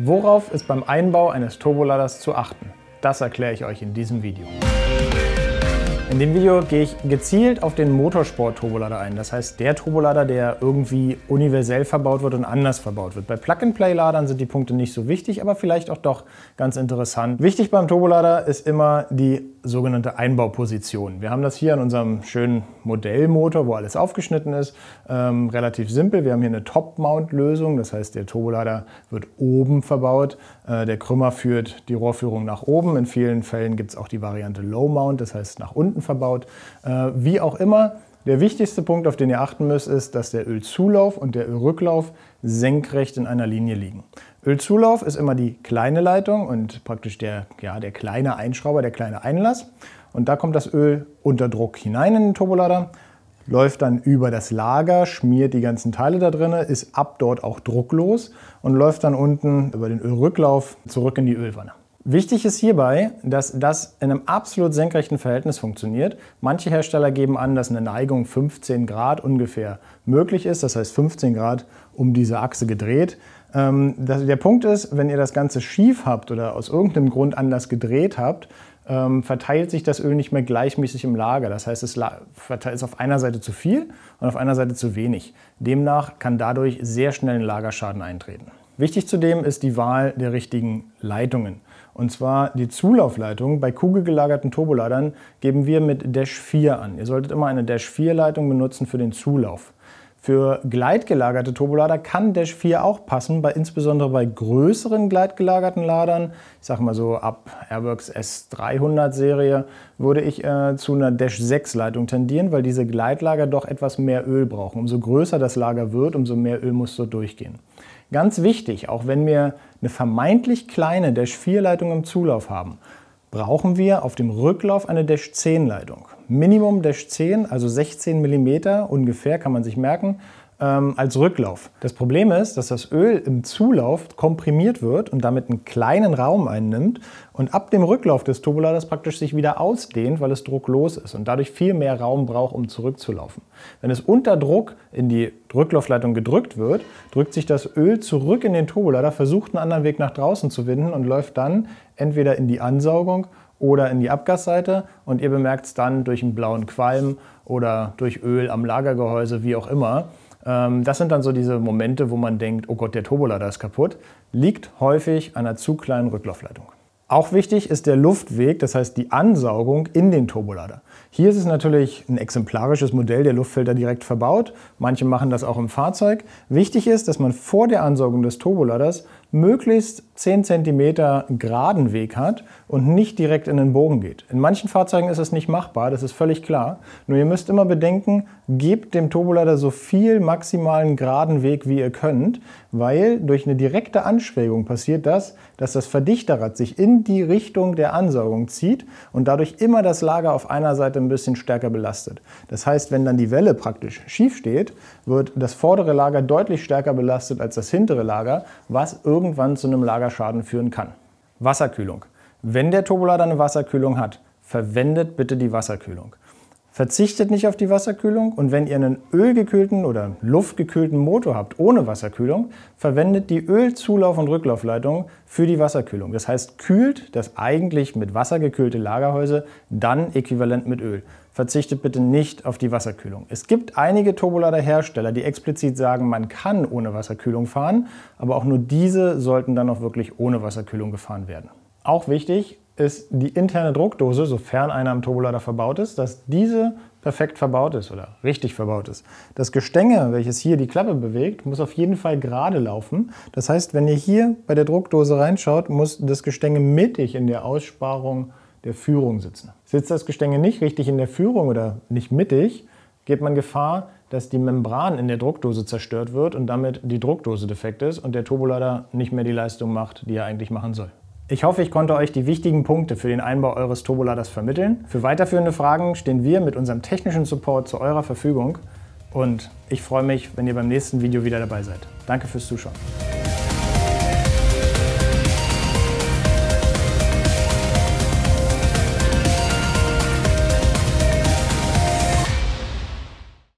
Worauf ist beim Einbau eines Turboladers zu achten? Das erkläre ich euch in diesem Video. In dem Video gehe ich gezielt auf den Motorsport-Turbolader ein. Das heißt, der Turbolader, der irgendwie universell verbaut wird und anders verbaut wird. Bei Plug-and-Play-Ladern sind die Punkte nicht so wichtig, aber vielleicht auch doch ganz interessant. Wichtig beim Turbolader ist immer die sogenannte Einbauposition. Wir haben das hier an unserem schönen Modellmotor, wo alles aufgeschnitten ist, ähm, relativ simpel. Wir haben hier eine Top-Mount-Lösung, das heißt, der Turbolader wird oben verbaut. Äh, der Krümmer führt die Rohrführung nach oben. In vielen Fällen gibt es auch die Variante Low-Mount, das heißt nach unten unten verbaut. Äh, wie auch immer, der wichtigste Punkt, auf den ihr achten müsst, ist, dass der Ölzulauf und der Ölrücklauf senkrecht in einer Linie liegen. Ölzulauf ist immer die kleine Leitung und praktisch der, ja, der kleine Einschrauber, der kleine Einlass. Und da kommt das Öl unter Druck hinein in den Turbolader, läuft dann über das Lager, schmiert die ganzen Teile da drin, ist ab dort auch drucklos und läuft dann unten über den Ölrücklauf zurück in die Ölwanne. Wichtig ist hierbei, dass das in einem absolut senkrechten Verhältnis funktioniert. Manche Hersteller geben an, dass eine Neigung 15 Grad ungefähr möglich ist, das heißt 15 Grad um diese Achse gedreht. Ähm, der Punkt ist, wenn ihr das Ganze schief habt oder aus irgendeinem Grund anders gedreht habt, ähm, verteilt sich das Öl nicht mehr gleichmäßig im Lager. Das heißt, es verteilt auf einer Seite zu viel und auf einer Seite zu wenig. Demnach kann dadurch sehr schnell ein Lagerschaden eintreten. Wichtig zudem ist die Wahl der richtigen Leitungen. Und zwar die Zulaufleitung. Bei kugelgelagerten Turboladern geben wir mit Dash 4 an. Ihr solltet immer eine Dash 4 Leitung benutzen für den Zulauf. Für gleitgelagerte Turbolader kann Dash 4 auch passen, bei, insbesondere bei größeren gleitgelagerten Ladern. Ich sage mal so, ab Airworks S300 Serie würde ich äh, zu einer Dash 6 Leitung tendieren, weil diese Gleitlager doch etwas mehr Öl brauchen. Umso größer das Lager wird, umso mehr Öl muss dort durchgehen. Ganz wichtig, auch wenn wir eine vermeintlich kleine Dash 4 Leitung im Zulauf haben, brauchen wir auf dem Rücklauf eine Dash 10 Leitung. Minimum Dash 10, also 16 mm ungefähr, kann man sich merken ähm, als Rücklauf. Das Problem ist, dass das Öl im Zulauf komprimiert wird und damit einen kleinen Raum einnimmt und ab dem Rücklauf des Turboladers praktisch sich wieder ausdehnt, weil es drucklos ist und dadurch viel mehr Raum braucht, um zurückzulaufen. Wenn es unter Druck in die Rücklaufleitung gedrückt wird, drückt sich das Öl zurück in den Turbolader, versucht einen anderen Weg nach draußen zu finden und läuft dann entweder in die Ansaugung oder in die Abgasseite und ihr bemerkt es dann durch einen blauen Qualm oder durch Öl am Lagergehäuse, wie auch immer. Ähm, das sind dann so diese Momente, wo man denkt, oh Gott, der Turbolader ist kaputt. Liegt häufig an einer zu kleinen Rücklaufleitung. Auch wichtig ist der Luftweg, das heißt die Ansaugung in den Turbolader. Hier ist es natürlich ein exemplarisches Modell, der Luftfilter direkt verbaut. Manche machen das auch im Fahrzeug. Wichtig ist, dass man vor der Ansaugung des Turboladers möglichst 10 cm geraden Weg hat und nicht direkt in den Bogen geht. In manchen Fahrzeugen ist das nicht machbar, das ist völlig klar. Nur ihr müsst immer bedenken, gebt dem Turbolader so viel maximalen geraden Weg, wie ihr könnt, weil durch eine direkte Anschrägung passiert das, dass das Verdichterrad sich in die Richtung der Ansaugung zieht und dadurch immer das Lager auf einer Seite ein bisschen stärker belastet. Das heißt, wenn dann die Welle praktisch schief steht, wird das vordere Lager deutlich stärker belastet als das hintere Lager, was irgendwie irgendwann zu einem Lagerschaden führen kann. Wasserkühlung. Wenn der Turbolader eine Wasserkühlung hat, verwendet bitte die Wasserkühlung. Verzichtet nicht auf die Wasserkühlung und wenn ihr einen ölgekühlten oder luftgekühlten Motor habt ohne Wasserkühlung, verwendet die Ölzulauf- und Rücklaufleitung für die Wasserkühlung. Das heißt, kühlt das eigentlich mit Wasser gekühlte Lagerhäuse dann äquivalent mit Öl. Verzichtet bitte nicht auf die Wasserkühlung. Es gibt einige Turbolader-Hersteller, die explizit sagen, man kann ohne Wasserkühlung fahren, aber auch nur diese sollten dann auch wirklich ohne Wasserkühlung gefahren werden. Auch wichtig, ist die interne Druckdose, sofern einer am Turbolader verbaut ist, dass diese perfekt verbaut ist oder richtig verbaut ist. Das Gestänge, welches hier die Klappe bewegt, muss auf jeden Fall gerade laufen. Das heißt, wenn ihr hier bei der Druckdose reinschaut, muss das Gestänge mittig in der Aussparung der Führung sitzen. Sitzt das Gestänge nicht richtig in der Führung oder nicht mittig, geht man Gefahr, dass die Membran in der Druckdose zerstört wird und damit die Druckdose defekt ist und der Turbolader nicht mehr die Leistung macht, die er eigentlich machen soll. Ich hoffe, ich konnte euch die wichtigen Punkte für den Einbau eures Turboladers vermitteln. Für weiterführende Fragen stehen wir mit unserem technischen Support zu eurer Verfügung und ich freue mich, wenn ihr beim nächsten Video wieder dabei seid. Danke fürs Zuschauen.